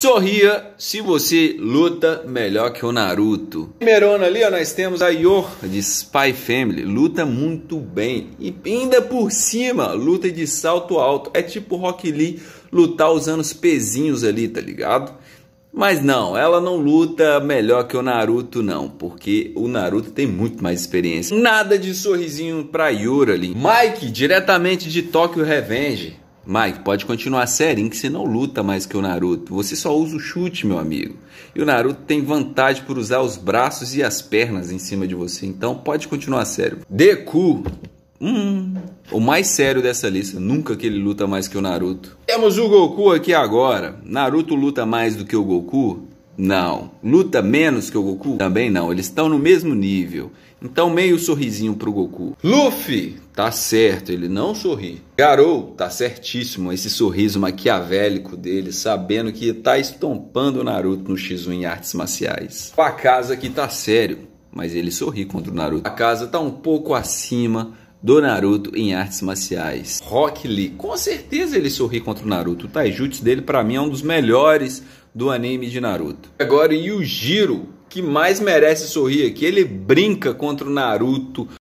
Sorria se você luta melhor que o Naruto. Primeirona ali, ó, nós temos a Yor de Spy Family. Luta muito bem. E ainda por cima, luta de salto alto. É tipo Rock Lee lutar usando os pezinhos ali, tá ligado? Mas não, ela não luta melhor que o Naruto não, porque o Naruto tem muito mais experiência. Nada de sorrisinho pra Yor ali. Mike, diretamente de Tokyo Revenge. Mike, pode continuar sério, que você não luta mais que o Naruto. Você só usa o chute, meu amigo. E o Naruto tem vantagem por usar os braços e as pernas em cima de você. Então pode continuar sério. Deku. Hum, o mais sério dessa lista, nunca que ele luta mais que o Naruto. Temos o Goku aqui agora. Naruto luta mais do que o Goku? Não. Luta menos que o Goku? Também não. Eles estão no mesmo nível. Então, meio sorrisinho pro Goku. Luffy! Tá certo, ele não sorri. Garou, tá certíssimo. Esse sorriso maquiavélico dele, sabendo que tá estompando o Naruto no X1 em artes marciais. Pra casa que tá sério, mas ele sorri contra o Naruto. A casa tá um pouco acima do Naruto em artes marciais. Rock Lee, com certeza ele sorri contra o Naruto. O tá? taijutsu dele para mim é um dos melhores do anime de Naruto. Agora e o Jiro, que mais merece sorrir aqui, ele brinca contra o Naruto,